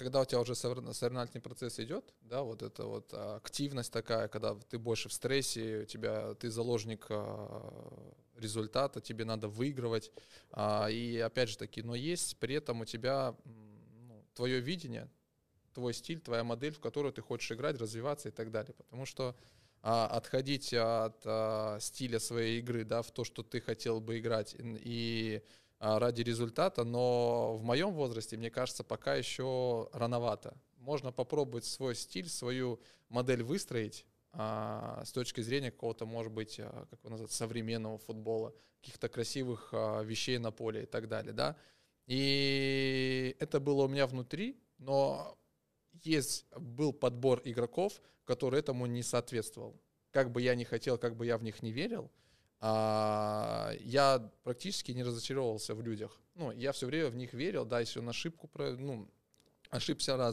когда у тебя уже соревновательный процесс идет, да, вот эта вот а, активность такая, когда ты больше в стрессе, у тебя ты заложник а, результата, тебе надо выигрывать, а, и опять же таки, но есть при этом у тебя ну, твое видение, твой стиль, твоя модель, в которую ты хочешь играть, развиваться и так далее, потому что отходить от стиля своей игры, да, в то, что ты хотел бы играть, и а, ради результата, но в моем возрасте, мне кажется, пока еще рановато. Можно попробовать свой стиль, свою модель выстроить а, с точки зрения какого-то, может быть, а, как его назвать, современного футбола, каких-то красивых а, вещей на поле и так далее, да. И это было у меня внутри, но есть был подбор игроков, который этому не соответствовал. Как бы я ни хотел, как бы я в них не верил, а, я практически не разочаровался в людях. Ну, я все время в них верил, да, если он ошибку, ну, ошибся раз,